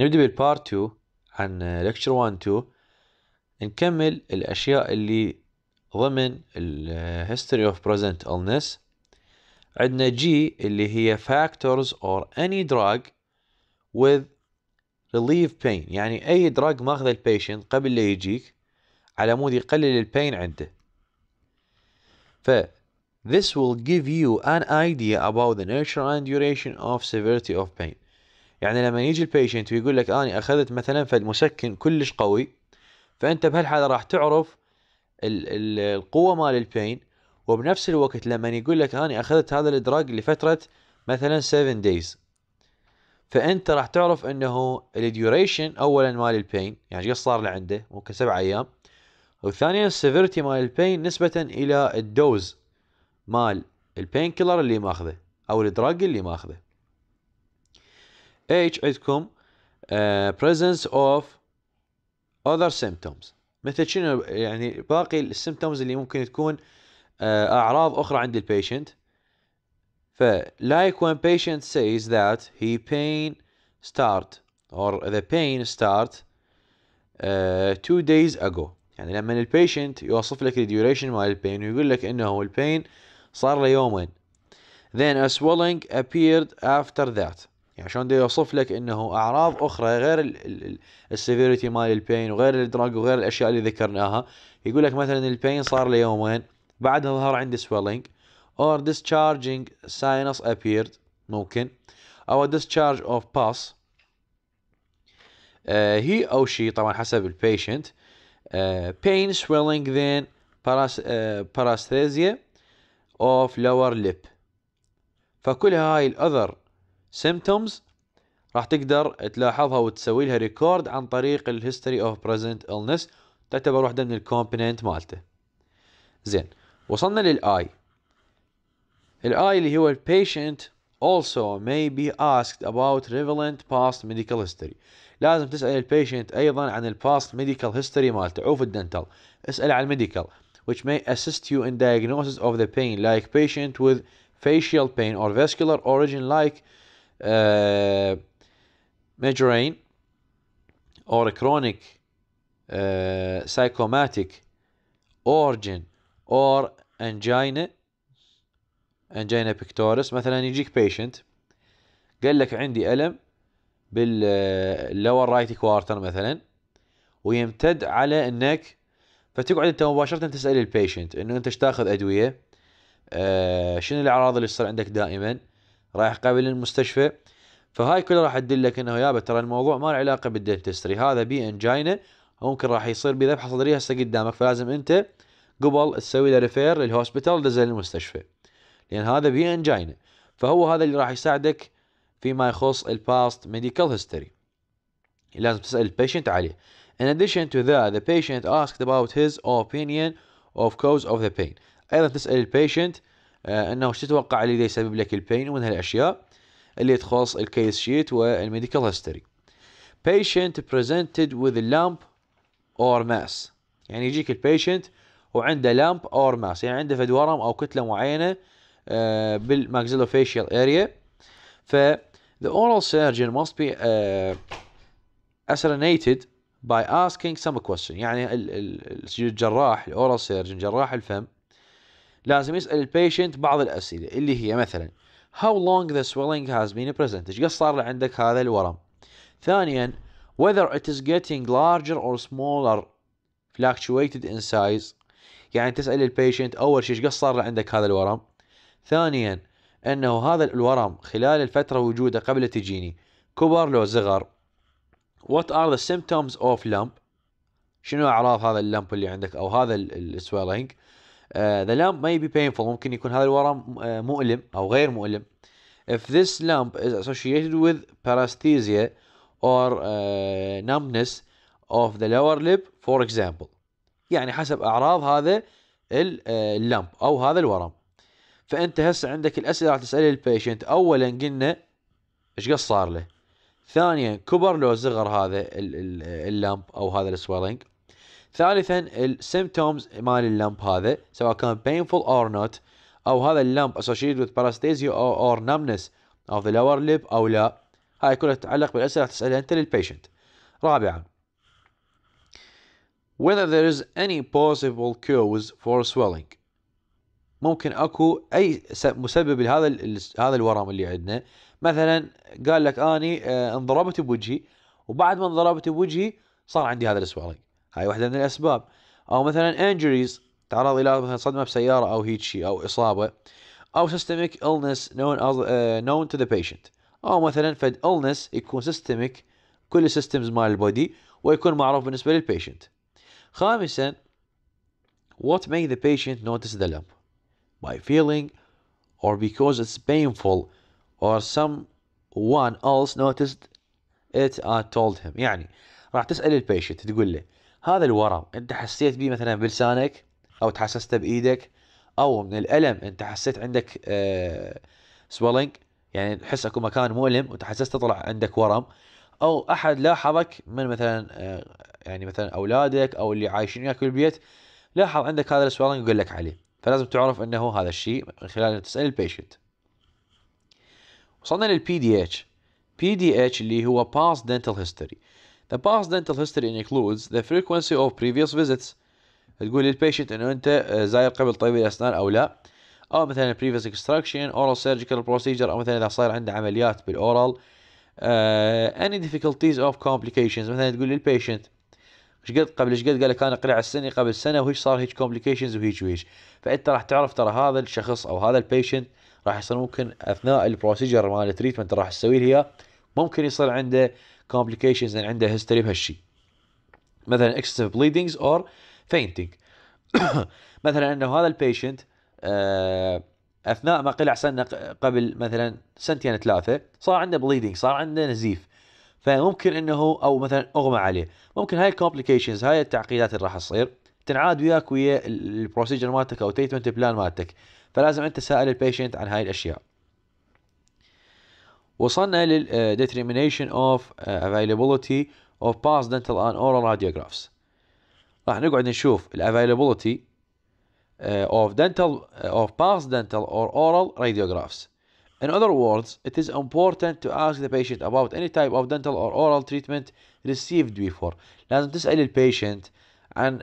نبدأ بالبار 2 عن لكتشر 1 2 نكمل الأشياء اللي ضمن الهيستوري اوف بريزنت illness عندنا جي اللي هي factors or any drug with relief pain يعني أي دراج ماخذ البيشنت قبل لا يجيك على مود يقلل البين عنده ف This will give you an idea about the nature and duration of severity of pain يعني لما يجي البيشنت ويقول لك اني اخذت مثلا فد مسكن كلش قوي فانت بهالحاله راح تعرف القوه مال البين وبنفس الوقت لما يقول لك اني اخذت هذا الدراج لفتره مثلا 7 دايز فانت راح تعرف انه الديوريشن اولا مال البين يعني ايش صار لعنده ممكن سبع ايام وثانيا السيفيرتي مال البين نسبه الى الدوز مال البين كيلر اللي ماخذه او الدراج اللي ماخذه H عندكم presence of other symptoms مثل شنو يعني باقي السيمتومز اللي ممكن تكون اعراض اخرى عند البيشنت ف like when patient says that he pain start or the pain start uh, two days ago يعني لما البيشنت يوصف لك الديوريشن مال البين ويقول لك انه البين صار له يومين then a swelling appeared after that يعني شلون يوصف لك انه اعراض اخرى غير السيفيريتي مال البين وغير الدراج وغير الاشياء اللي ذكرناها يقول لك مثلا البين صار ليومين يومين بعدها ظهر عندي سويلنج اور discharging sinus appeared ممكن او discharge of باس آه، هي او شي طبعا حسب البيشنت بين آه، pain swelling then اوف لور ليب of lower lip فكل هاي الاذر symptoms راح تقدر تلاحظها وتسوي لها ريكورد عن طريق الهيستوري اوف بريزنت illness تعتبر واحدة من الكومبوننت مالته زين وصلنا للاي الاي اللي هو البيشنت also may be asked about relevant past medical history لازم تسأل البيشنت أيضا عن ال past medical history مالته عوف الدنتال اسأل عن الميديكال which may assist you in diagnosis of the pain like patient with facial pain or vascular origin like ميجرين آه، اور chronic سايكوماتيك آه، psychomatic origin انجينا angina angina pectoris مثلا يجيك بيشنت قال لك عندي ألم باللور رايت كوارتر مثلا ويمتد على انك فتقعد انت مباشرة تسأل البيشنت انه انت ايش تاخذ ادوية آه شنو الاعراض اللي تصير عندك دائما رايح قبل المستشفى فهاي كلها راح تدلك انه يابا ترى الموضوع ما له علاقه بالدنتستري هذا بي انجاينا ممكن راح يصير بذبحه صدريه هسه قدامك فلازم انت قبل تسوي له ريفير للهوسبيتال دزل المستشفى لان هذا بي انجاينا فهو هذا اللي راح يساعدك فيما يخص الباست ميديكال هيستوري لازم تسال البيشنت عليه In addition to that, the patient asked about his opinion of cause of the pain. أيضا تسأل البيشنت آه، انه تتوقع اللي يسبب لك البين ومن هالاشياء اللي تخص الكيس شيت والميديكال هيستوري patient presented with a lamp or mass يعني يجيك البيشنت وعنده لامب اور ماس يعني عنده فد ورم او كتله معينه آه، بالماكسيلوفيشيال اريا ف the oral surgeon must be uh, آه، ascertained by asking some question يعني الجراح الاورال سيرجن جراح الفم لازم يسال البيشنت بعض الاسئله اللي هي مثلا how long the swelling has been present ايش قد صار عندك هذا الورم ثانيا whether it is getting larger or smaller fluctuated in size يعني تسال البيشنت اول شيء ايش قد صار عندك هذا الورم ثانيا انه هذا الورم خلال الفتره وجوده قبل تجيني كبر لو صغر what are the symptoms of lump شنو اعراض هذا اللمب اللي عندك او هذا السويلينج آه، the lamp may be painful ممكن يكون هذا الورم آه، مؤلم أو غير مؤلم If this lamp is associated with paresthesia or آه، numbness of the lower lip for example يعني حسب أعراض هذا اللامب أو هذا الورم فأنت هسه عندك الأسئلة راح تسألها البيشنت أولا قلنا إيش قص صار له ثانيا كبر لو صغر هذا اللامب أو هذا السويلينج ثالثا السيمتومز مال اللمب هذا سواء كان painful or not او هذا اللمب associated with paresthesia or, or numbness of the lower lip او لا هاي كلها تتعلق بالاسئله تسالها انت للبيشنت رابعا whether there is any possible cause for swelling ممكن اكو اي مسبب لهذا هذا الورم اللي عندنا مثلا قال لك اني آه، انضربت بوجهي وبعد ما انضربت بوجهي صار عندي هذا السوالينج هاي واحدة من الأسباب أو مثلا injuries تعرض إلى مثلا صدمة بسيارة أو هيك شيء أو إصابة أو systemic illness known, as, uh, known to the patient أو مثلا فد illness يكون systemic كل السيستمز مال البودي ويكون معروف بالنسبة للبيشنت خامسا what make the patient notice the lump by feeling or because it's painful or someone else noticed it I told him يعني راح تسأل البيشنت تقول له هذا الورم انت حسيت به مثلا بلسانك او تحسسته بايدك او من الالم انت حسيت عندك آه يعني تحس اكو مكان مؤلم وتحسست طلع عندك ورم او احد لاحظك من مثلا آه، يعني مثلا اولادك او اللي عايشين وياك بالبيت لاحظ عندك هذا السويلنج وقال لك عليه فلازم تعرف انه هذا الشيء من خلال تسال البيشنت وصلنا للبي دي اتش بي دي اتش اللي هو باست دنتال هيستوري The past dental history includes the frequency of previous visits تقول للبيشنت انه انت آه، زاير قبل طبيب الاسنان او لا او مثلا previous extraction oral surgical procedure او مثلا اذا صاير عنده عمليات بالاورال آه، uh, any difficulties of complications مثلا تقول للبيشنت ايش قد قبل ايش قد قال لك انا قلع السني قبل سنه وهيش صار هيك كومبليكيشنز وهيك وهيك فانت راح تعرف ترى هذا الشخص او هذا البيشنت راح يصير ممكن اثناء البروسيجر مال التريتمنت راح تسوي هي ممكن يصير عنده complications and عنده history بهالشيء مثلا excessive bleedings or fainting مثلا انه هذا البيشنت آه، اثناء ما قلع سنه قبل مثلا سنتين ثلاثه صار عنده بليدنج صار عنده نزيف فممكن انه او مثلا اغمى عليه ممكن هاي الكومبليكيشنز هاي التعقيدات اللي راح تصير تنعاد وياك ويا البروسيجر مالتك او تريتمنت بلان مالتك فلازم انت تسال البيشنت عن هاي الاشياء وصلنا لل determination of availability of past dental and oral radiographs راح نقعد نشوف ال availability of dental of past dental or oral radiographs In other words, it is important to ask the patient about any type of dental or oral treatment received before. لازم تسأل البيشنت عن ال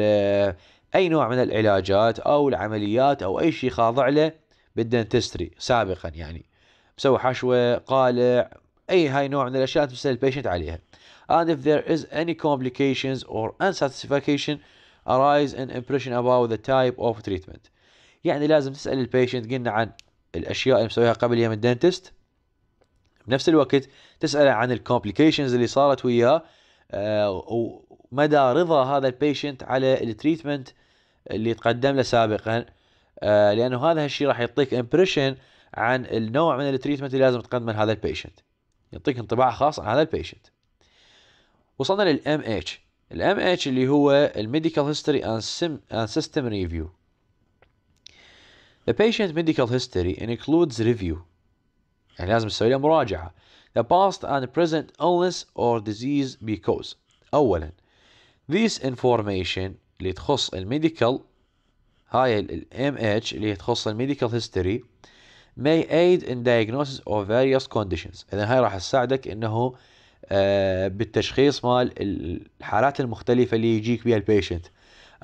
ال أي نوع من العلاجات أو العمليات أو أي شيء خاضع له بالدنتستري سابقا يعني. مسوي حشوه قالع اي هاي نوع من الاشياء تسال البيشنت عليها and if there is any complications or unsatisfaction arise an impression about the type of treatment يعني لازم تسال البيشنت قلنا عن الاشياء اللي مسويها قبل يوم الدنتست بنفس الوقت تساله عن الكومبليكيشنز اللي صارت وياه آه، ومدى رضا هذا البيشنت على التريتمنت اللي تقدم له سابقا آه، لانه هذا الشيء راح يعطيك امبريشن عن النوع من التريتمنت اللي لازم تقدمه لهذا البيشنت يعطيك انطباع خاص عن هذا البيشنت وصلنا للام اتش الام اتش اللي هو الميديكال هيستوري اند سيستم ريفيو The patient medical history includes review يعني لازم تسوي له مراجعة The past and present illness or disease because أولا This information اللي تخص الميديكال هاي ال MH اللي تخص الميديكال history may aid in diagnosis of various conditions اذا هاي راح تساعدك انه آه، بالتشخيص مال الحالات المختلفه اللي يجيك بها البيشنت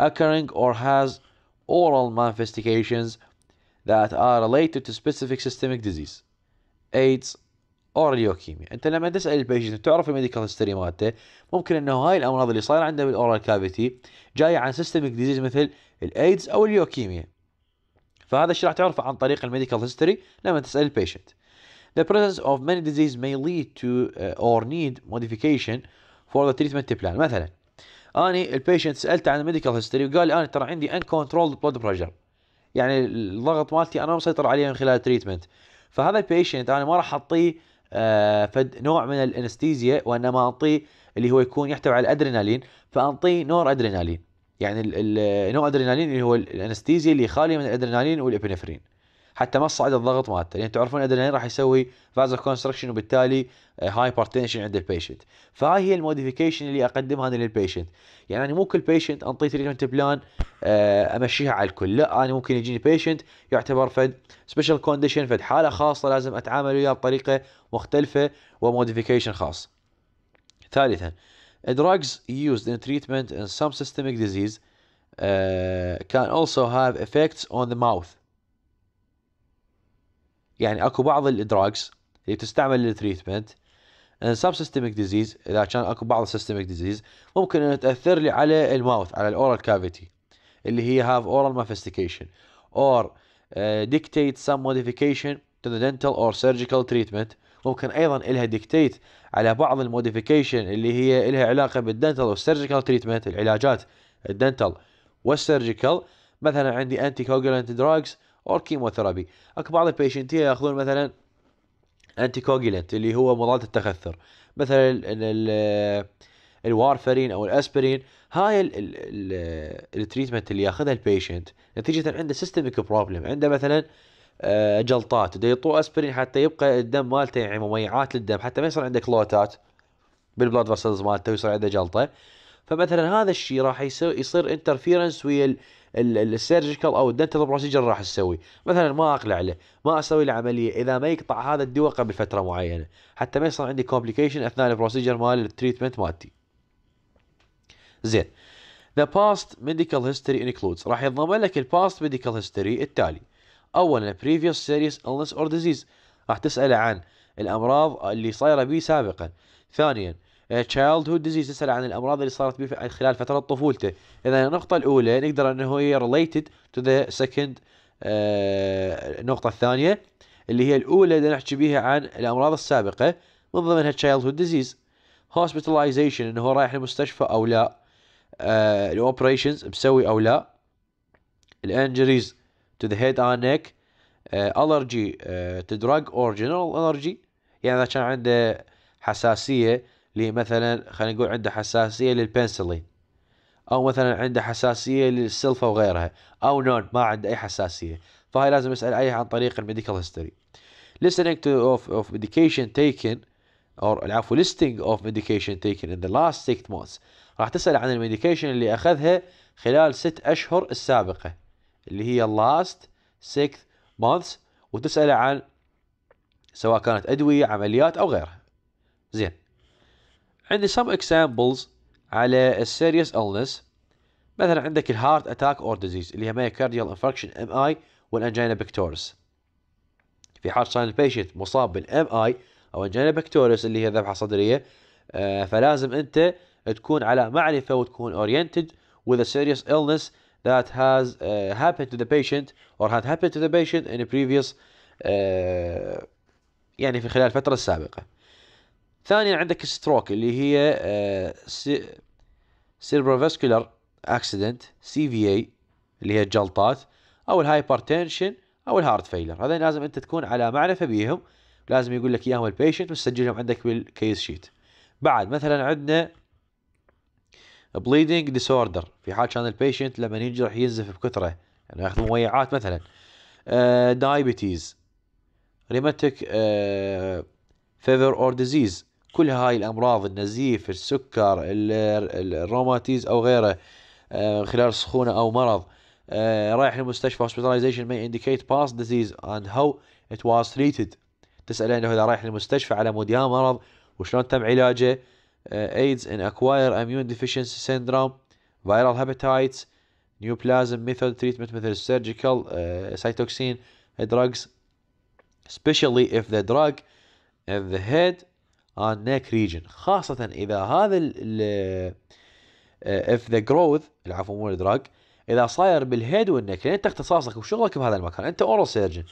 occurring or has oral manifestations that are related to specific systemic disease AIDS or leukemia انت لما تسال البيشنت تعرف الميديكال هيستوري مالته ممكن انه هاي الامراض اللي صايره عنده بالاورال كافيتي جايه عن systemic disease مثل الايدز او اليوكيميا فهذا الشيء راح تعرفه عن طريق الميديكال هيستوري لما تسال البيشنت The presence of many diseases may lead to uh, or need modification for the treatment plan مثلا اني البيشنت سالته عن الميديكال هيستوري وقال لي انا ترى عندي uncontrolled blood pressure يعني الضغط مالتي انا مسيطر عليه من خلال التريتمنت فهذا البيشنت انا ما راح اعطيه آه فد نوع من الانستيزيا وانما اعطيه اللي هو يكون يحتوي على الادرينالين فانطيه نور ادرينالين يعني النو ادرينالين اللي هو الانستيزيا اللي خالي من الادرينالين والابنفرين حتى ما تصعد الضغط مالته لان يعني تعرفون الادرينالين راح يسوي فازو كونستركشن وبالتالي هايبرتنشن آه، عند البيشنت فهاي هي الموديفيكيشن اللي اقدمها انا للبيشنت يعني انا مو كل بيشنت انطي تريتمنت بلان امشيها على الكل لا انا ممكن يجيني بيشنت يعتبر فد سبيشال كونديشن فد حاله خاصه لازم اتعامل وياه بطريقه مختلفه وموديفيكيشن خاص ثالثا Drugs used in treatment in some systemic disease uh, can also have effects on the mouth يعني اكو بعض الدراجز اللي تستعمل للتريتمنت ان سب سيستميك ديزيز اذا كان اكو بعض السيستميك ديزيز ممكن ان تاثر لي على الماوث على الاورال كافيتي اللي هي هاف اورال مافستيكيشن اور dictate some modification to the dental or surgical treatment ممكن ايضا الها ديكتيت على بعض الموديفيكيشن اللي هي الها علاقه بالدنتال والسيرجيكال تريتمنت العلاجات الدنتال والسيرجيكال مثلا عندي انتي كوجولنت دراجز اور كيموثيرابي اكو بعض البيشنت ياخذون مثلا انتي كوجولنت اللي هو مضاد التكثر مثلا ال الوارفرين او الاسبرين هاي التريتمنت اللي ياخذها البيشنت نتيجه عنده سيستميك بروبلم عنده مثلا آه، جلطات ده يعطوه اسبرين حتى يبقى الدم مالته يعني مميعات للدم حتى ما يصير عندك كلوتات بالبلاد فاسلز مالته ويصير عنده جلطه فمثلا هذا الشيء راح يصير, يصير انترفيرنس ويا السيرجيكال او الدنتال بروسيجر راح تسوي مثلا ما اقلع له ما اسوي له عمليه اذا ما يقطع هذا الدواء قبل فتره معينه حتى ما يصير عندي كومبليكيشن اثناء البروسيجر مال التريتمنت مالتي زين The past medical history includes راح يتضمن لك الباست ميديكال هيستوري التالي اولا previous serious illness or disease راح تسأله عن الامراض اللي صايره به سابقا ثانيا childhood disease تسأل عن الامراض اللي صارت به خلال فتره طفولته اذا النقطه الاولى نقدر انه هي related to the second آه النقطه الثانيه اللي هي الاولى اللي نحكي بيها عن الامراض السابقه من ضمنها childhood disease hospitalization انه هو رايح المستشفى او لا آه، الاوبريشنز مسوي او لا الانجريز to the head and neck uh, allergy uh, to drug or general allergy يعني إذا كان عنده حساسية لمثلا خلينا نقول عنده حساسية للبنسلين أو مثلا عنده حساسية للسلفة وغيرها أو نون ما عنده أي حساسية فهاي لازم يسأل عليها عن طريق الميديكال هيستوري listening to of, of medication taken or العفو listing of medication taken in the last six months راح تسأل عن الميديكيشن اللي أخذها خلال ست أشهر السابقة اللي هي last six months وتسأله عن سواء كانت أدوية عمليات أو غيرها زين عندي some examples على serious illness مثلا عندك الهارت اتاك اور ديزيز اللي هي myocardial infarction ام اي والانجينا بكتورس في حال صار البيشنت مصاب بالام اي او انجينا بكتورس اللي هي ذبحه صدريه آه، فلازم انت تكون على معرفه وتكون اورينتد a سيريس illness that has uh, happened to the patient or had happened to the patient in previous uh, يعني في خلال الفترة السابقة. ثانيا عندك ستروك اللي هي سيربروفاسكولار اكسيدنت سي في اي اللي هي الجلطات او الهايبرتنشن او الهارت فيلر هذين لازم انت تكون على معرفه بيهم لازم يقول لك اياهم البيشنت وتسجلهم عندك بالكيس شيت بعد مثلا عندنا بليدنج ديسوردر في حال كان البيشنت لما يجي راح ينزف بكثره يعني ياخذ مويعات مثلا دايبيتيز ريماتيك فيفر اور ديزيز كل هاي الامراض النزيف السكر الروماتيز او غيره آه، خلال سخونه او مرض آه، رايح للمستشفى hospitalization may indicate past disease and how it was treated تسأل انه اذا رايح للمستشفى على مود يا مرض وشلون تم علاجه uh, AIDS in acquired immune deficiency syndrome viral hepatitis new plasm method treatment method surgical uh, cytoxin drugs especially if the drug in the head and neck region خاصة إذا هذا ال if the growth العفو مو الدراج إذا صاير بالهيد والنك لأن أنت اختصاصك وشغلك بهذا المكان أنت أورال سيرجن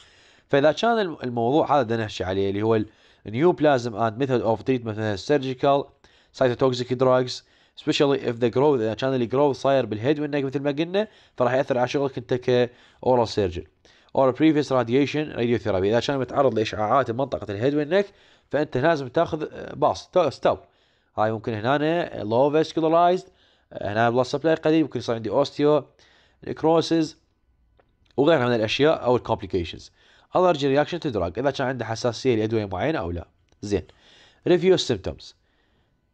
فإذا كان الموضوع هذا بدنا نحكي عليه اللي هو النيو بلازم اند ميثود اوف تريتمنت سيرجيكال cytotoxic drugs especially if the growth اذا كان الجروث صاير بالهيد وينك مثل ما قلنا فراح ياثر على شغلك انت كاورال سيرجن اور بريفيس راديشن ثيرابي اذا كان متعرض لاشعاعات بمنطقه الهيد وينك فانت لازم تاخذ باص ستوب هاي ممكن هنا لو فاسكولارايزد هنا بلس سبلاي قليل ممكن يصير عندي اوستيو نكروسز وغيرها من الاشياء او الكومبليكيشنز الرجي رياكشن تو دراج اذا كان عنده حساسيه لادويه معينه او لا زين ريفيو سيمبتومز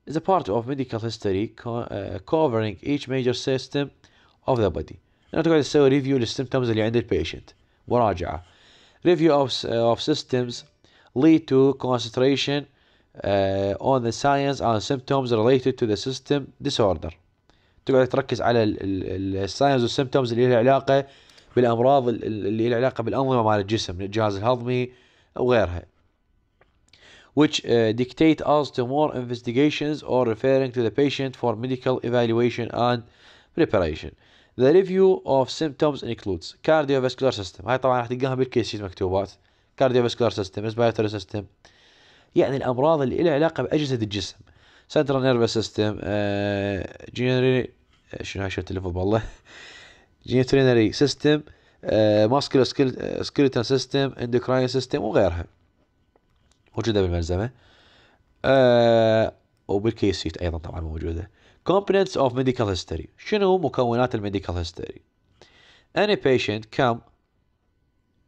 is a part of medical history co uh, covering each major system of the body انا تقعد تسوي ريفيو the اللي عند البيشنت مراجعه review of, uh, of systems lead to concentration uh, on the science and symptoms related to the system disorder تقعد تركز على الساينز والسيمتومز اللي لها علاقه بالامراض اللي لها علاقه بالانظمه مال الجسم الجهاز الهضمي وغيرها which uh, dictate us to more investigations or referring to the patient for medical evaluation and preparation. The review of symptoms includes cardiovascular system هاي طبعا راح تلقاها بالكيسز مكتوبات cardiovascular system respiratory system يعني الأمراض اللي لها علاقة بأجهزة الجسم central nervous system uh, شنو هاي شو التليفون والله جينيترينري سيستم ماسكولو سكيلتون سيستم اندوكراين سيستم وغيرها موجوده بالملزمه آه وبالكيس شيت ايضا طبعا موجوده components of medical history شنو مكونات الميديكال history any patient come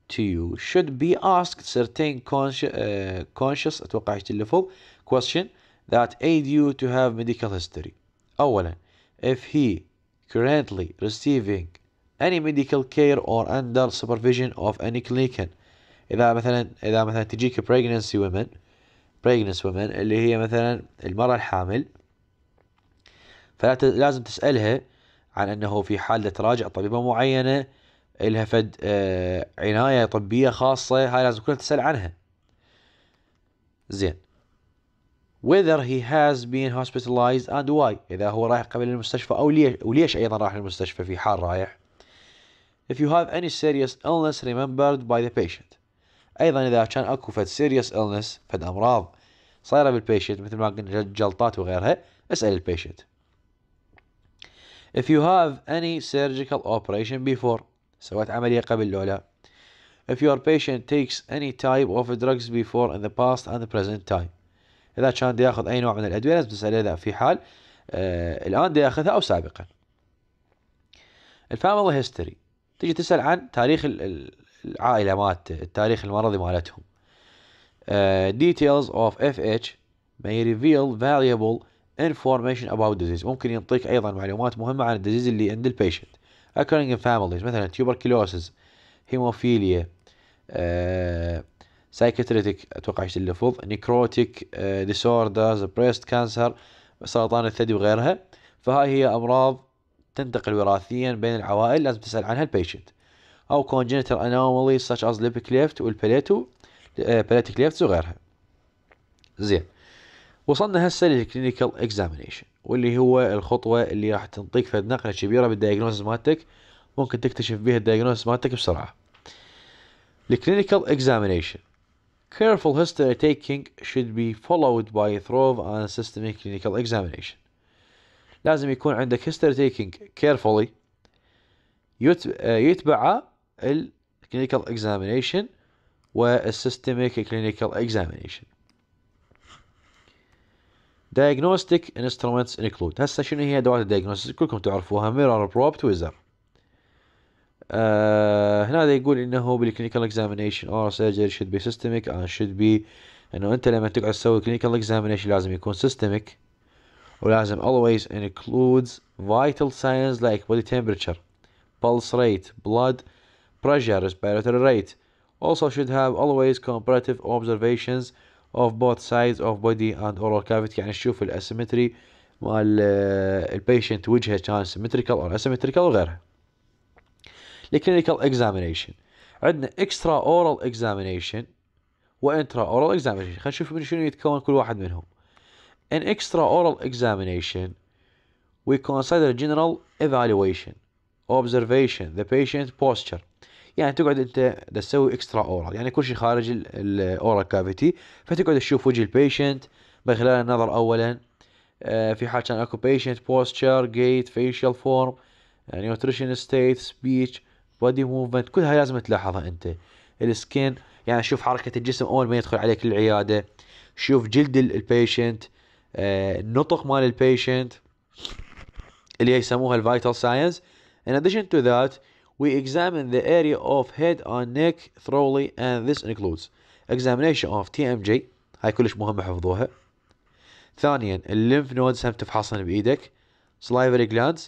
to you should be asked certain conscious, uh, conscious اتوقع اللي فوق question that aid you to have medical history اولا if he currently receiving any medical care or under supervision of any clinician اذا مثلا اذا مثلا تجيك pregnancy women pregnancy women اللي هي مثلا المرأة الحامل فلا لازم تسألها عن انه في حال تراجع طبيبة معينة الها فد آه، عناية طبية خاصة هاي لازم كلها تسأل عنها زين whether he has been hospitalized and why إذا هو رايح قبل المستشفى أو ليش وليش أيضا راح المستشفى في حال رايح if you have any serious illness remembered by the patient ايضا اذا كان اكو فد سيريس النس فد امراض صايره بالبيشنت مثل ما قلنا جلطات وغيرها اسال البيشنت if you have any surgical operation before سويت عملية قبل لو لا if your patient takes any type of drugs before in the past and the present time إذا كان ياخذ أي نوع من الأدوية لازم تسأله إذا في حال آه الآن ياخذها أو سابقا الفاميلي هيستوري تجي تسأل عن تاريخ العائله مالته التاريخ المرضي مالتهم uh, details of FH may reveal valuable information about disease ممكن يعطيك ايضا معلومات مهمه عن الديزيز اللي عند البيشنت occurring in families مثلا tuberculosis هيموفيليا آه، سايكتريتك اتوقع ايش اللفظ نيكروتيك ديسوردرز بريست كانسر سرطان الثدي وغيرها فهاي هي امراض تنتقل وراثيا بين العوائل لازم تسال عنها البيشنت أو congenital anomalies such as lip cleft والبلاتو آه، بلاتيك ليفتس وغيرها زين وصلنا هسه للكلينيكال اكزامينيشن واللي هو الخطوه اللي راح تنطيك فد نقله كبيره بالدايجنوسيس مالتك ممكن تكتشف بها الدايجنوسيس مالتك بسرعه الكلينيكال اكزامينيشن Careful history taking should be followed by thorough and systematic clinical examination. لازم يكون عندك history taking carefully آه، يتبعه الكلينيكال اكزامينيشن والسيستميك كلينيكال اكزامينيشن دايجنوستيك انسترومنتس انكلود هسه شنو هي ادوات الدايجنوستيك كلكم تعرفوها ميرور بروب تويزر آه هنا يقول انه بالكلينيكال اكزامينيشن اور سيرجري شود بي سيستميك اند شود بي انه انت لما تقعد تسوي كلينيكال اكزامينيشن لازم يكون سيستميك ولازم always includes vital signs like body temperature, pulse rate, blood pressure respiratory rate. Also should have always comparative observations of both sides of body and oral cavity and show full asymmetry. While مع patient, وجهه كان asymmetrical or asymmetrical وغيرها. clinical examination عندنا extra oral examination وانترا oral examination خلينا نشوف من شنو يتكون كل واحد منهم. In extra oral examination we consider general evaluation, observation, the patient's posture, يعني تقعد انت تسوي اكسترا اورال يعني كل شيء خارج الاورال كافيتي فتقعد تشوف وجه البيشنت من خلال النظر اولا آه، في حال كان اكو بيشنت بوستشر جيت فيشل فورم نيوتريشن ستيت سبيتش بودي موفمنت كل هاي لازم تلاحظها انت السكين يعني شوف حركه الجسم اول ما يدخل عليك العياده شوف جلد البيشنت آه، النطق مال البيشنت اللي يسموها الفايتال ساينس ان اديشن تو ذات we examine the area of head and neck thoroughly and this includes examination of TMJ هاي كلش مهمة حفظوها ثانيا الليمف نودز هم تفحصن بإيدك salivary glands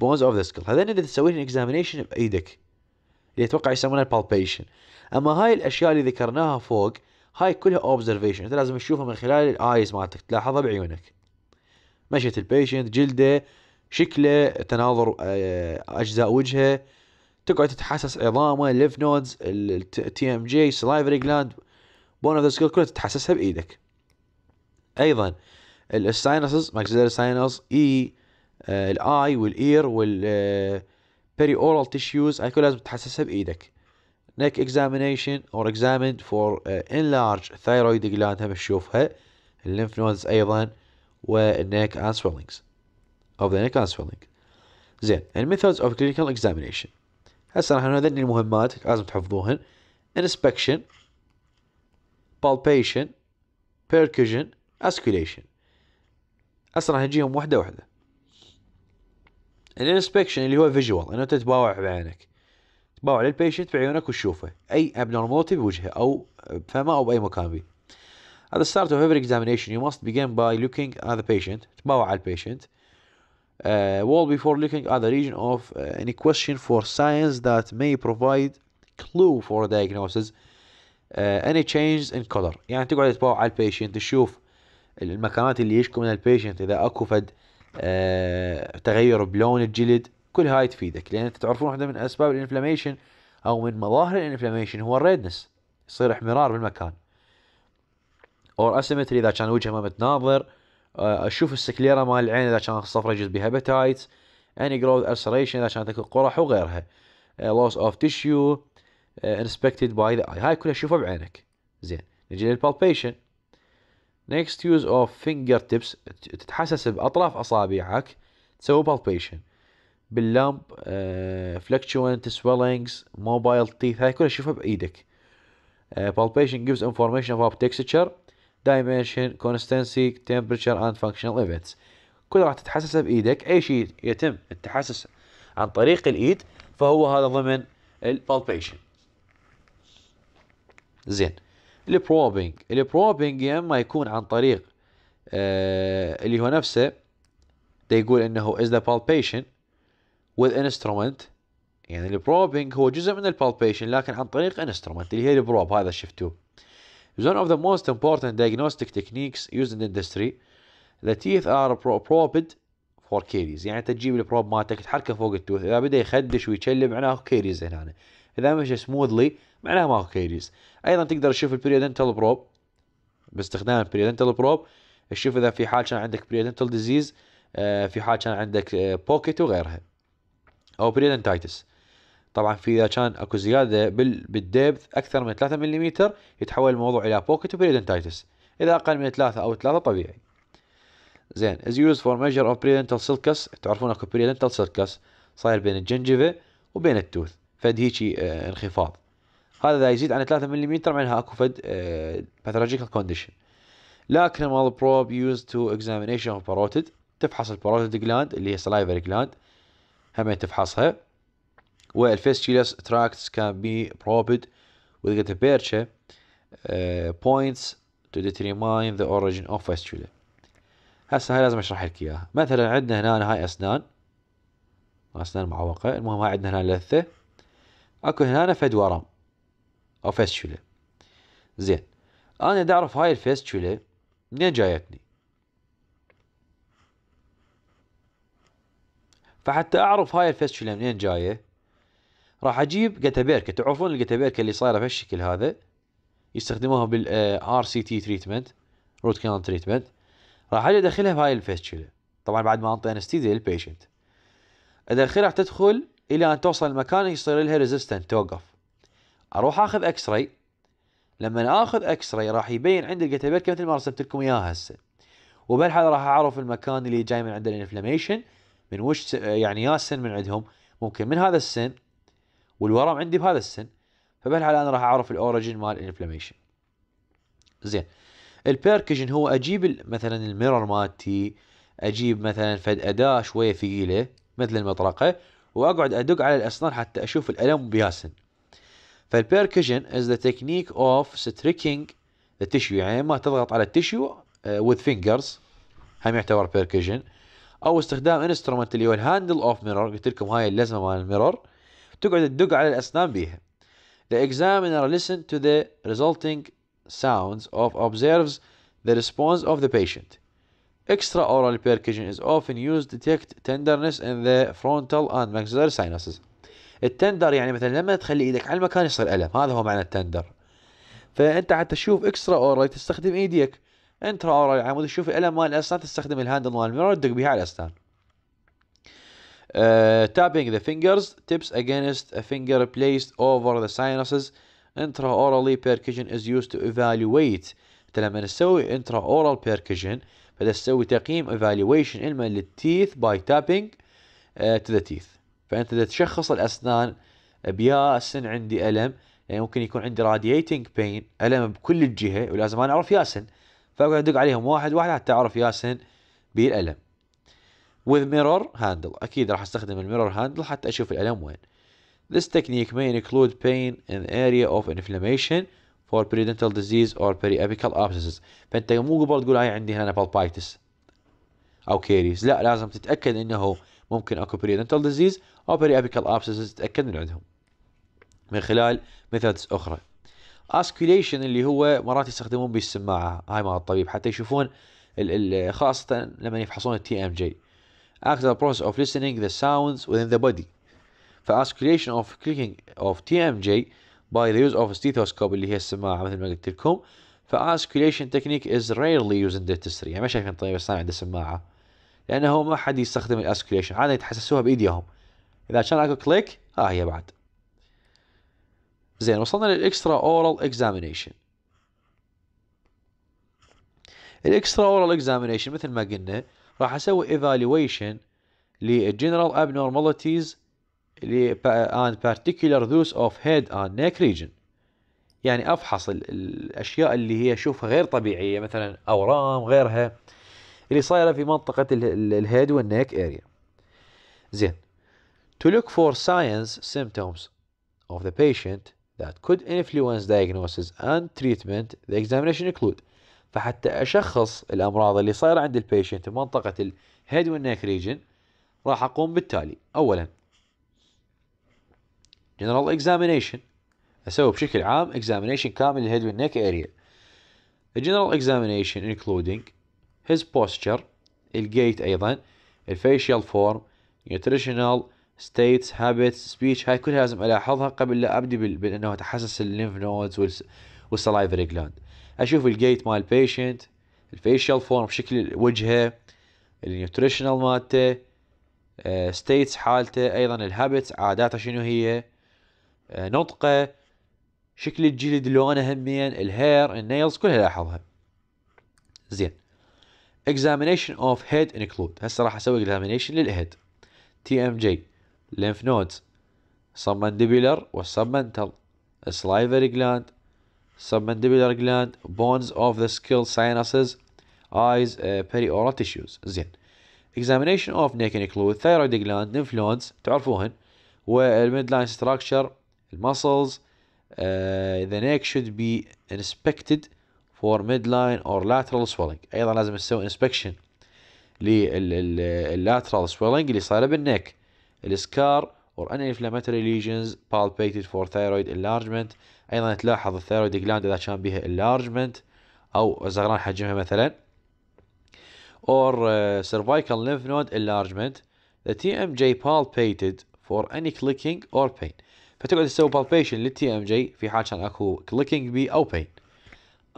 bones of the skull هذين إذا تسويهن examination بإيدك اللي أتوقع يسمونها palpation أما هاي الأشياء اللي ذكرناها فوق هاي كلها observation أنت لازم تشوفها من خلال الآيز مالتك تلاحظها بعيونك مشية البيشنت جلده شكله تناظر آه، أجزاء وجهه تقعد تتحسس عظامه ليف نودز التي ام جي سلايفري جلاند بون اوف ذا سكيل كلها تتحسسها بايدك ايضا الساينسز ماكسيلري ساينس اي الاي والاير والبيري اورال تيشوز هاي كلها لازم تتحسسها بايدك neck examination or examined for ان آه، enlarged thyroid gland هم تشوفها lymph نودز ايضا و neck and swellings of the neck and swelling زين الميثودز methods of clinical examination هسه راح هذني المهمات لازم تحفظوهن inspection palpation percussion asculation هسه راح نجيهم وحده وحده الانسبكشن اللي هو فيجوال انه انت تباوع بعينك تباوع للبيشنت بعيونك وتشوفه اي ابنورماليتي بوجهه او بفمه او باي مكان بي At the start of every examination, you must begin by looking at the patient, تباوع على البيشنت Uh, wall before looking at the region of uh, any question for science that may provide clue for diagnosis uh, any change in color يعني تقعد تتابع على البيشنت تشوف المكانات اللي يشكو منها البيشنت اذا اكو فد uh, تغير بلون الجلد كل هاي تفيدك لان تعرفون واحده من اسباب الانفلاميشن او من مظاهر الانفلاميشن هو الريدنس يصير احمرار بالمكان اور اسيمتري اذا كان وجهه ما متناظر آه، اشوف السكليرا مال العين اذا كان صفراء يجوز بها بهاباتايتس اني جروث السريشن اذا كانت اكو قرح وغيرها لوس اوف تيشيو انسبكتد باي ذا اي هاي كلها تشوفها بعينك زين نجي للبالبيشن يوز اوف فينجر تيبس تتحسس باطراف اصابعك تسوي بالبيشن باللمب فلكتشوينت سويلينجز موبايل تيث هاي كلها تشوفها بايدك بالبيشن آه، uh, gives information about texture دايمنشن كونستنسي تمبرتشر اند فانكشنال ايفنتس كل راح تتحسسه بايدك اي شيء يتم التحسس عن طريق الايد فهو هذا ضمن البالبيشن زين البروبينج البروبينج يا اما يكون عن طريق آه اللي هو نفسه ده يقول انه is the palpation with instrument يعني البروبينج هو جزء من البالبيشن لكن عن طريق انسترومنت اللي هي البروب هذا شفتوه is one of the most important diagnostic techniques used in the industry. The teeth are probed for caries يعني انت تجيب البروب مالتك تحركه فوق التوث اذا بدا يخدش ويشلب معناه كيريز هنا اذا مشى سموذلي معناه ماكو كيريز ايضا تقدر تشوف البريدنتال بروب باستخدام البريدنتال بروب تشوف اذا في حال كان عندك بريدنتال آه، ديزيز في حال كان عندك بوكيت آه، وغيرها او بريدنتايتس طبعا في اذا كان اكو زياده بال بالديبث اكثر من 3 ملم يتحول الموضوع الى بوكيت بريدنتايتس اذا اقل من 3 او 3 طبيعي زين از يوز فور ميجر اوف بريدنتال sulcus تعرفون اكو بريدنتال sulcus صاير بين الجنجفه وبين التوث فد هيجي آه انخفاض هذا اذا يزيد عن 3 ملم معناها اكو فد باثولوجيكال آه، كونديشن لكن مال بروب يوز تو examination اوف باروتيد تفحص الباروتيد جلاند اللي هي سلايفر جلاند هم تفحصها والفيستيلس تراكتس كان بي probed with the aperture uh, points to determine the origin of هسه هاي لازم اشرح لك اياها مثلا عندنا هنا هاي اسنان اسنان معوقه المهم هاي عندنا هنا لثه اكو هنا فد ورم او فيستيلا زين انا دا اعرف هاي الفيستيلا منين جايتني فحتى اعرف هاي الفستشولا منين جايه راح اجيب جتابيركا تعرفون الجتابيركا اللي صايره بهالشكل هذا يستخدموها بالار سي تي تريتمنت روت كانال تريتمنت راح اجي ادخلها بهاي الفيستشولا طبعا بعد ما انطي انستيزيا للبيشنت ادخلها راح تدخل الى ان توصل المكان يصير لها ريزيستنت توقف اروح اخذ اكس راي لما اخذ اكس راي راح يبين عندي الجتابيركا مثل ما رسمت لكم اياها هسه وبهالحاله راح اعرف المكان اللي جاي من عند الانفلاميشن من وش يعني يا السن من عندهم ممكن من هذا السن والورم عندي بهذا السن فبالحالة انا راح اعرف الاوريجن مال الانفلاميشن زين البيركشن هو اجيب مثلا الميرور مالتي اجيب مثلا فد اداه شويه ثقيله مثل المطرقه واقعد ادق على الاسنان حتى اشوف الالم بياسن فالبيركشن از ذا تكنيك اوف ستريكينج ذا تشيو يعني اما تضغط على التشيو وذ آه، فينجرز هم يعتبر بيركشن او استخدام انسترومنت اللي هو الهاندل اوف ميرور قلت لكم هاي اللزمه مال الميرور تقعد تدق على الأسنان بيها The examiner listened to the resulting sounds of observes the response of the patient. Extraoral percussion is often used to detect tenderness in the frontal and maxillary sinuses. التندر يعني مثلا لما تخلي ايدك على المكان يصير الم هذا هو معنى التندر فانت حتى تشوف اكسترا اورال تستخدم ايديك انترا اورال عمود تشوف الالم مال الاسنان تستخدم الهاندل مال ميرور تدق بها على الاسنان tapping the fingers tips against a finger placed over the sinuses intraorally percussion is used to evaluate لما نسوي intraoral percussion بدأ نسوي تقييم evaluation علما للتيث by tapping uh, to the teeth فانت اذا تشخص الاسنان بيا السن عندي الم يعني ممكن يكون عندي radiating pain الم بكل الجهه ولازم انا اعرف ياسن فاقعد ادق عليهم واحد واحد حتى اعرف ياسن بالالم with mirror handle اكيد راح استخدم الميرور هاندل حتى اشوف الالم وين This technique may include pain in area of inflammation for periodontal disease or periapical abscesses فانت مو قبل تقول هاي عندي هنا بالبايتس او كيريز لا لازم تتاكد انه ممكن اكو periodontal disease او periapical abscesses تتاكد من عندهم من خلال methods اخرى Asculation اللي هو مرات يستخدمون بالسماعه هاي مال الطبيب حتى يشوفون خاصه لما يفحصون التي ام جي acts the process of listening the sounds within the body فاسكيوليشن of clicking of TMJ by the use of stethoscope اللي هي السماعة مثل ما قلت لكم فاسكيوليشن technique is rarely used in dentistry يعني ما شايفين طبيب أسنان عنده سماعة لأنه ما حد يستخدم الاسكيوليشن عادة يتحسسوها بإيديهم إذا كان اكو كليك ها آه هي بعد زين وصلنا للاكسترا اورال اكزامينيشن الاكسترا اورال اكزامينيشن مثل ما قلنا راح اسوي evaluation للجنرال abnormalities and particular those of head and neck region يعني افحص الاشياء اللي هي اشوفها غير طبيعيه مثلا اورام غيرها اللي صايره في منطقه الهيد والنيك اريا زين to look for signs symptoms of the patient that could influence diagnosis and treatment the examination include فحتى اشخص الامراض اللي صايره عند البيشنت بمنطقه الهيد والنيك ريجن راح اقوم بالتالي اولا جنرال اكزامينيشن اسوي بشكل عام اكزامينيشن كامل للهيد والنيك اريا الجنرال اكزامينيشن انكلودينج هيز بوستشر الجيت ايضا الفيشيال فورم نيوتريشنال ستيتس هابتس سبيتش هاي كلها لازم الاحظها قبل لا ابدي بانه تحسس الليمف نودز والسلايفري جلاند اشوف الجيت مال البيشنت الفيشال فورم شكل وجهه النيوتريشنال مالته ستيتس آه، حالته ايضا الهابتس عاداته شنو هي آه، نطقه شكل الجلد لونه همين الهير النيلز كلها لاحظها زين examination of head include هسه راح اسوي examination للهيد تي ام جي lymph nodes submandibular والسبمنتال salivary gland submandibular gland bones of the skull sinuses eyes uh, perioral tissues زين examination of neck include thyroid gland lymph nodes تعرفوهن و midline structure muscles uh, the neck should be inspected for midline or lateral swelling ايضا لازم نسوي inspection lateral swelling اللي صايره بالنك السكار or any inflammatory lesions palpated for thyroid enlargement ايضا تلاحظ الثيرويد جلاند اذا كان بها enlargement او زغران حجمها مثلا or uh, cervical lymph node enlargement the TMJ palpated for any clicking or pain فتقعد تسوي palpation للتي ام جي في حال كان اكو clicking بي او pain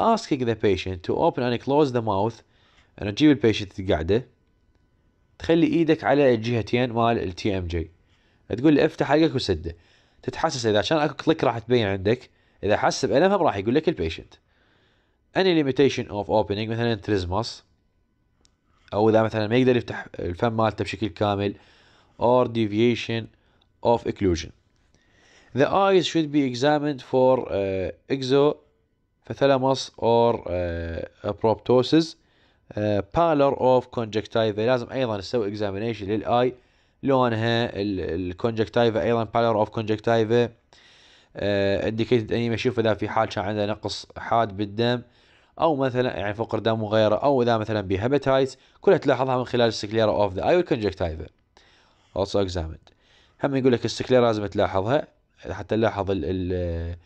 asking the patient to open and close the mouth انا تجيب البيشنت قاعده تخلي ايدك على الجهتين مال التي ام جي تقول افتح حلقك وسده تتحسس اذا كان اكو كليك راح تبين عندك اذا حس بالمهم راح يقول لك البيشنت اني ليميتيشن اوف اوبننج مثلا تريزموس او اذا مثلا ما يقدر يفتح الفم مالته بشكل كامل or deviation of occlusion the eyes should be examined for uh, exophthalmos or uh, proptosis uh, pallor of conjunctiva لازم ايضا نسوي examination للاي لونها الكونجكتايفا ايضا pallor of conjunctiva آه، انديكيتد شوف اذا في حال كان عنده نقص حاد بالدم او مثلا يعني فقر دم وغيره او اذا مثلا بهبتايتس كلها تلاحظها من خلال السكليرا اوف ذا اي والكونجكتايفا also examined هم يقول لك السكليرا لازم تلاحظها حتى نلاحظ ال ال آه،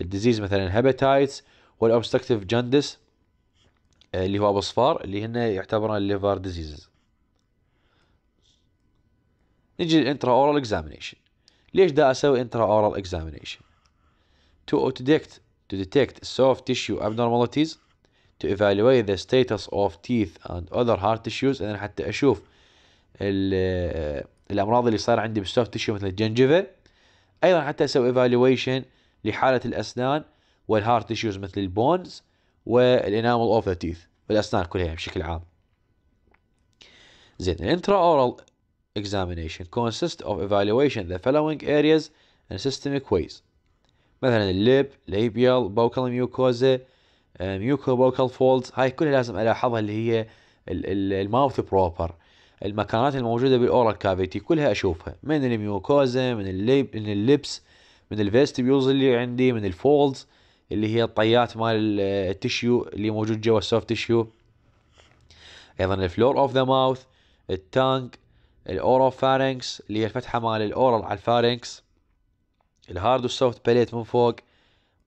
الديزيز مثلا هبتايتس والاوبستكتيف جندس اللي هو ابو صفار اللي هن يعتبرون الليفر ديزيزز نجي الانترا اورال اكزامينيشن ليش دا اسوي انترا اورال اكزامينيشن to detect تو ديتكت soft tissue abnormalities to evaluate the status of teeth and other hard tissues انا حتى اشوف آه، الامراض اللي صار عندي بالسوفت تيشو مثل الجنجفه ايضا حتى اسوي evaluation لحاله الاسنان والهارت تيشوز مثل البونز والانامل اوف ذا تيث والاسنان كلها يعني بشكل عام زين الانترا اورال examination consists of evaluation the following areas in systemic ways مثلا اللب labial ميوكوزا mucosa بوكال آه، folds هاي كلها لازم الاحظها اللي هي الماوث بروبر المكانات الموجوده بالاورال كافيتي كلها اشوفها من الميوكوزا من الليب من اللبس من الفيستيبيولز اللي عندي من الفولدز اللي هي الطيات مال التشيو اللي موجود جوا السوفت تشيو ايضا الفلور اوف ذا ماوث التانج الاورو فارنكس اللي هي الفتحه مال الاورال على الفارنكس الهارد والسوفت بليت من فوق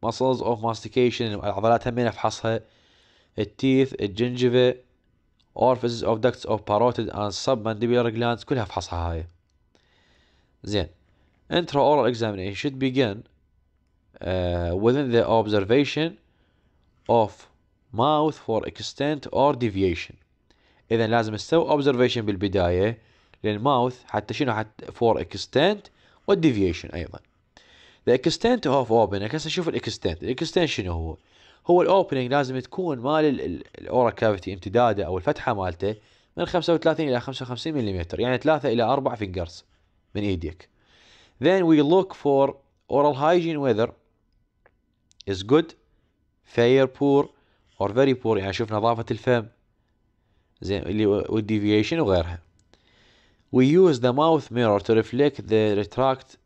muscles اوف ماستيكيشن العضلات همينه فحصها التيث الجنجفة orifices of ducts of parotid and submandibular glands كلها فحصها هاي زين intraoral examination should begin uh, within the observation of mouth for extent or deviation إذا لازم تسوي observation بالبداية للماوث حتى شنو حتى فور اكستنت والديفيشن ايضا ذا اكستنت اوف اوبننج هسه شوف الاكستنت الاكستنت شنو هو هو الاوبننج لازم تكون مال الاورا كافيتي امتداده او الفتحه مالته من 35 الى 55 ملم يعني 3 الى 4 فينجرز من ايديك then we look for oral hygiene whether is good fair poor or very poor يعني شوف نظافة الفم زين اللي والديفيشن وغيرها we use the mouth mirror to reflect the retract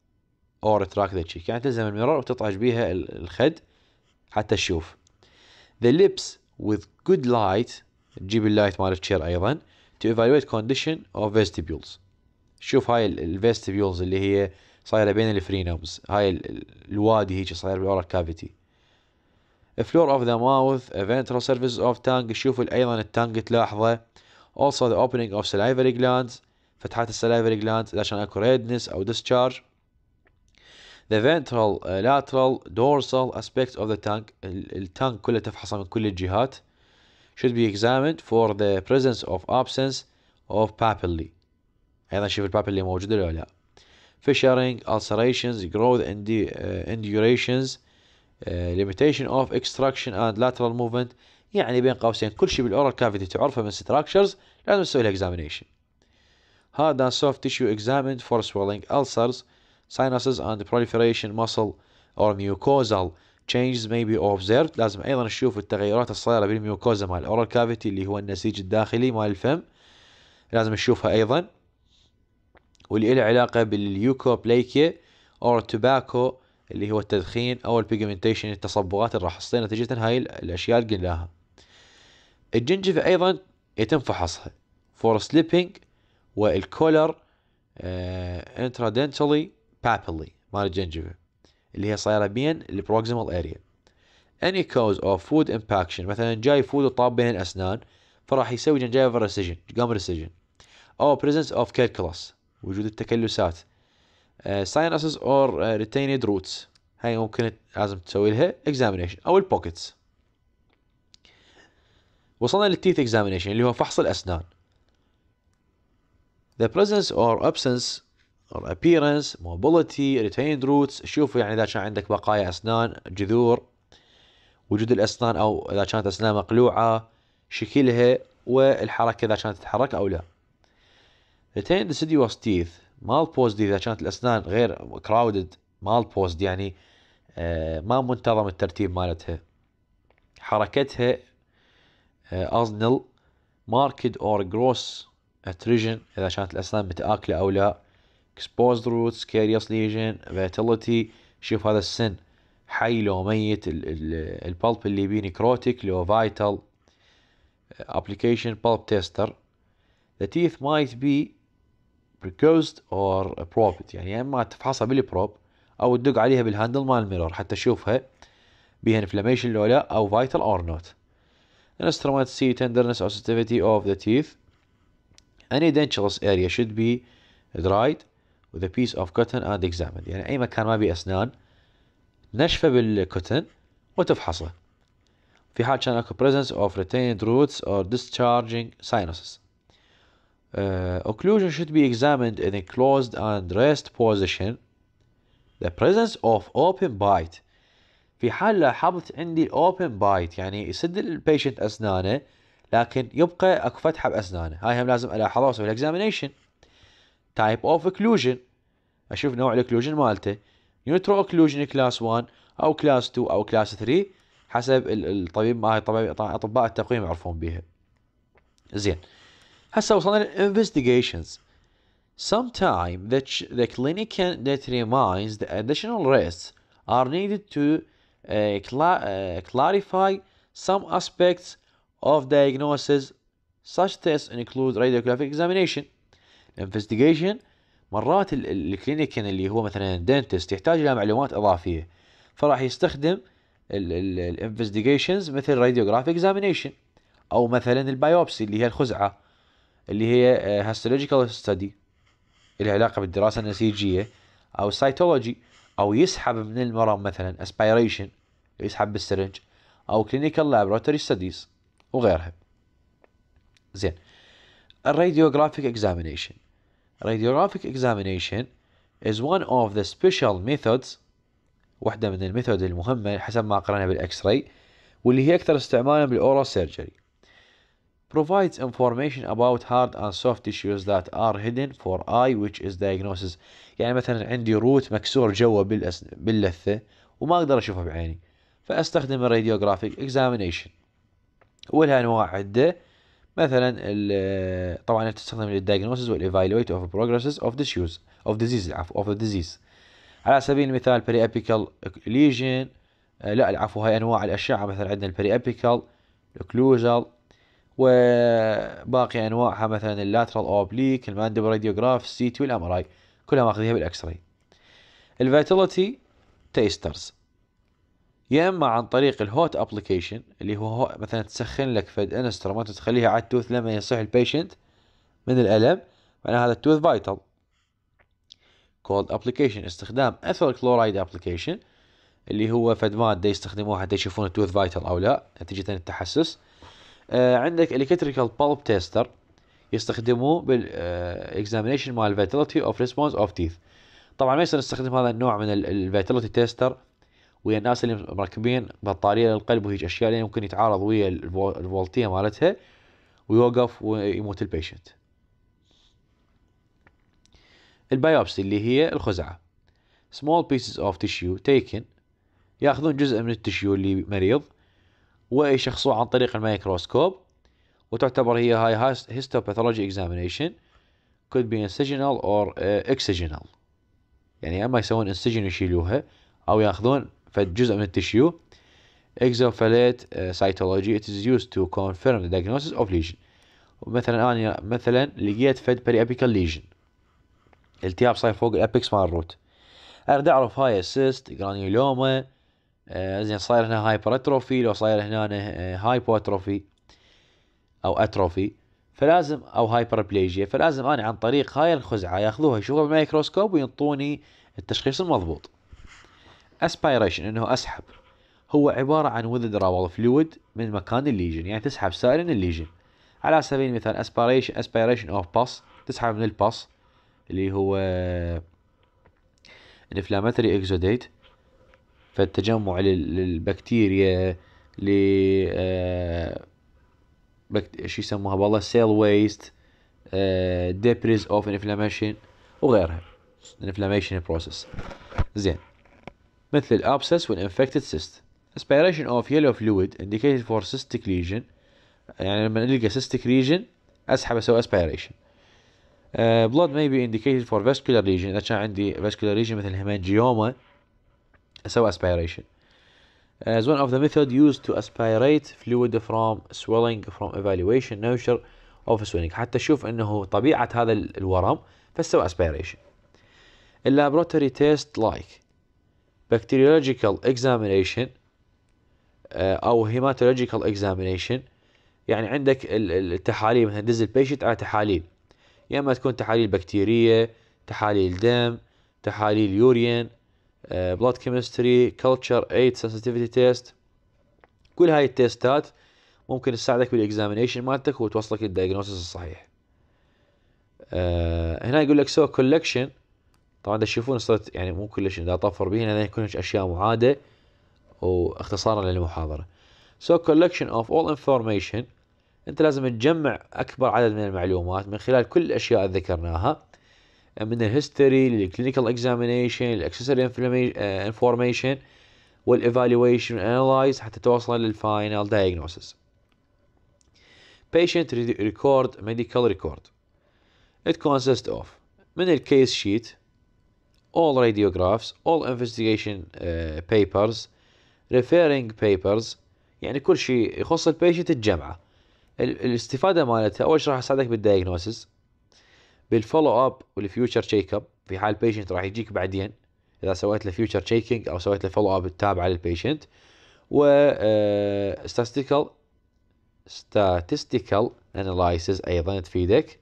or retract the cheek يعني تلزم الميرور وتطعج بيها الخد حتى تشوف the lips with good light تجيب اللايت مال الشير ايضا to evaluate condition of vestibules شوف هاي vestibules اللي هي صايره بين الفرينومز هاي الوادي هيك صاير بالاورال كافيتي of the mouth ماوث ventral surface of tongue شوف ايضا التانج تلاحظه also the opening of salivary glands فتحات السلايفري جلاند اذا كان اكو ريدنس او ديسشارج the ventral uh, lateral dorsal aspect of the tank التانك كله تفحصه من كل الجهات should be examined for the presence of absence of papillae ايضا شوف البابيلاe موجوده ولا لا fissuring ulcerations growth and uh, indurations uh, limitation of extraction and lateral movement يعني بين قوسين كل شيء بالاورال كافيتي تعرفه من structures لازم تسوي له examination هذا soft tissue examined for swelling, ulcers, sinuses and proliferation muscle or mucosal changes may be observed لازم ايضا نشوف التغيرات الصغيره بالميوكوزا مال الاورال كافيتي اللي هو النسيج الداخلي مال الفم لازم نشوفها ايضا واللي له علاقه باليوكوبليكيا or tobacco اللي هو التدخين او البيجمنتيشن التصبغات اللي راح تصير نتيجه هاي الاشياء اللي قلناها الجنجفه ايضا يتم فحصها for slipping والكولر انترادنتالي بابلي مال الجنجبه اللي هي صايره بين البروكسيمال اريا اني cause of food امباكشن مثلا جاي فود وطاب بين الاسنان فراح يسوي جنجبه ريسيجن جام ريسيجن او presence of calculus وجود التكلسات ساينسز اور ريتينيد روتس هاي ممكن لازم تسوي لها اكزامينشن او البوكيتس وصلنا للتيث اكزامينشن اللي هو فحص الاسنان the presence or absence or appearance mobility retained roots شوفوا يعني إذا كان عندك بقايا أسنان جذور وجود الأسنان أو إذا كانت أسنان مقلوعة شكلها والحركة إذا كانت تتحرك أو لا retained deciduous teeth posed إذا كانت الأسنان غير crowded posed يعني آه، ما منتظم الترتيب مالتها حركتها أظنل ماركد أور جروس اتريجن اذا كانت الاسنان متاكله او لا exposed roots carious lesion vitality شوف هذا السن حي لو ميت البلب اللي بيه نكروتيك لو فايتال application pulp tester the teeth might be precursed or probed يعني يا اما تفحصها بالبروب او تدق عليها بالهاندل مال الميرور حتى تشوفها بيها انفلاميشن لو لا او فايتال اور نوت instrument see tenderness or sensitivity of the teeth any dentulous area should be dried with a piece of cotton and examined يعني أي مكان ما بيه أسنان نشفه بالكوتن وتفحصه في حال كان اكو presence of retained roots or discharging sinuses. Uh, occlusion should be examined in a closed and rest position. The presence of open bite في حال لاحظت عندي open bite يعني يسد البيشنت أسنانه لكن يبقى اكو فتحه باسنانه هاي هم لازم الاحظها واسوي الاكزامينيشن تايب اوف اكلوجن اشوف نوع الاكلوجن مالته نيوترو اكلوجن كلاس 1 او كلاس 2 او كلاس 3 حسب الطبيب ما اطباء التقويم يعرفون بيها زين هسه وصلنا للانفستيجيشنز Sometimes the, the clinician determines the additional risks are needed to uh, cl uh, clarify some aspects of diagnosis Such tests include radiographic examination, investigation. مرات الكلينيكين يعني اللي هو مثلا دنتست يحتاج الى معلومات اضافيه فراح يستخدم الانفستيجيشنز مثل راديوغرافيك اكزامينيشن او مثلا البايوبسي اللي هي الخزعه اللي هي هيستولوجيكال آه، ستدي اللي علاقه بالدراسه النسيجيه او سايتولوجي او يسحب من المرض مثلا اسبيريشن يسحب بالسرنج او كلينيكال لابراتوري ستديز وغيرها زين الراديوغرافيك اكزامينيشن الراديوغرافيك اكزامينيشن is one of the special methods واحدة من الميثود المهمة حسب ما قرأنا بالإكس راي واللي هي أكثر استعمالا بالأورال سيرجري provides information about hard and soft tissues that are hidden for eye which is diagnosis يعني مثلا عندي روت مكسور جوا باللثة وما أقدر أشوفها بعيني فأستخدم الراديوغرافيك examination ولها انواع عده مثلا طبعا تستخدم للدايجنوستس والايفالويت اوف بروجرسز اوف ديشيوز اوف ديزيز عفوا اوف ديزيز على سبيل المثال بري ابيكال ليجن لا العفو هاي انواع الاشعه مثلا عندنا البري ابيكال الاوكلوزال وباقي انواعها مثلا اللاترال اوبليك الماندبل راديوغراف سي تي والام ار اي كلها ماخذيها بالاكس راي الفيتاليتي تيسترز يا اما عن طريق الهوت ابلكيشن اللي هو مثلا تسخن لك فد انسترومنت تخليها على التوث لما يصح البيشنت من الالم معناها هذا التوث فايتال كولد ابلكيشن استخدام اثر كلورايد ابلكيشن اللي هو فد ماده يستخدموها حتى يشوفون التوث فايتال او لا نتيجه التحسس آه عندك الكتريكال بالب تيستر يستخدموه بالاكزامينشن آه، مال فيتاليتي اوف ريسبونس اوف تيث طبعا ما يصير نستخدم هذا النوع من الفيتاليتي تيستر ويا الناس اللي مركبين بطاريه للقلب وهيج اشياء اللي ممكن يتعارض ويا الفولتيه مالتها ويوقف ويموت البيشنت البايوبسي اللي هي الخزعه small pieces of tissue taken ياخذون جزء من التشيو اللي مريض ويشخصوه عن طريق الميكروسكوب وتعتبر هي هاي هيستوباثولوجي اكزامينيشن could be incisional or uh, excisional يعني اما يسوون انسجن يشيلوها او ياخذون فجزء من التشيو exophyllate آه، cytology it is used to confirm the diagnosis of lesion ومثلا انا مثلا لقيت فد بري lesion التهاب صاير فوق الابكس مال الروت اريد اعرف هاي السيست جرانيولوما زين صاير هنا هايبر اتروفي لو صاير هنا هايبو آه، اتروفي او اتروفي فلازم او هايبربليجيا فلازم انا عن طريق هاي الخزعه ياخذوها يشوفوها بالميكروسكوب وينطوني التشخيص المضبوط اسبيريشن انه اسحب هو عبارة عن withdrawal fluid من مكان الليجن يعني تسحب سائل من الليجن على سبيل المثال aspiration aspiration of pus تسحب من الباس اللي هو inflammatory exudate فالتجمع للبكتيريا ل آه، شو يسموها والله سيل ويست ديبريز اوف انفلاميشن وغيرها انفلاميشن بروسس زين مثل abscess والinfected cyst aspiration of yellow fluid indicated for cystic lesion يعني لما نلقى cystic lesion اسحب اسوي aspiration uh, blood may be indicated for vascular lesion اذا كان عندي vascular lesion مثل هيمانجيوما، اسوي aspiration as uh, one of the method used to aspirate fluid from swelling from evaluation nature of swelling حتى شوف انه طبيعة هذا الورم فسوي aspiration laboratory test like بكتيريولوجيكال اكزامينيشن uh, او هيماتولوجيكال اكزامينيشن يعني عندك التحاليل مثلا دز البيشنت على تحاليل يا اما تكون تحاليل بكتيريه تحاليل دم تحاليل يورين بلود كيمستري كلتشر ايد سنسيتيفيتي تيست كل هاي التيستات ممكن تساعدك بالاكزامينيشن مالتك وتوصلك الدايجنوستس الصحيح أه هنا يقول لك سو كولكشن طبعا تشوفون صرت يعني مو كلش اذا اطفر بهن لان كلش اشياء معاده واختصارا للمحاضره سو collection اوف اول انفورميشن انت لازم تجمع اكبر عدد من المعلومات من خلال كل الاشياء اللي ذكرناها من الهيستوري للكلينيكال اكزامينيشن الاكسسوري انفورميشن والايفالويشن انالايز حتى توصل للفاينل دايجنوسس patient record medical record it consists of من الكيس شيت all radiographs all investigation uh, papers referring papers يعني كل شيء يخص البيشنت الجمعه الاستفاده مالتها اول شيء راح اساعدك بالدايجنوسيس بالفولو اب والفيوتشر تشيك اب في حال البيشنت راح يجيك بعدين اذا سويت له فيوتشر تشيكينج او سويت له فولو اب التابعه للبيشنت و آه، statistical statistical analysis ايضا تفيدك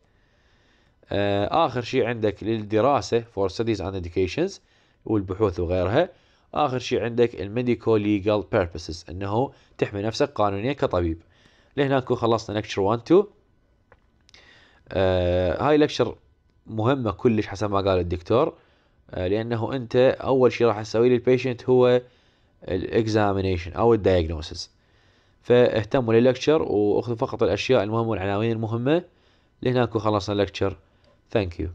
آه، آخر شيء عندك للدراسة for studies and educations والبحوث وغيرها آخر شيء عندك الميديكو ليجال بيربسز أنه تحمي نفسك قانونيا كطبيب لهناك خلصنا لكتشر 1 2 آه هاي لكتشر مهمة كلش حسب ما قال الدكتور آه لأنه أنت أول شيء راح تسويه للبيشنت هو الاكزامينيشن أو الدايجنوسيس فاهتموا للكتشر واخذوا فقط الأشياء المهمة والعناوين المهمة لهناك خلصنا لكتشر Thank you.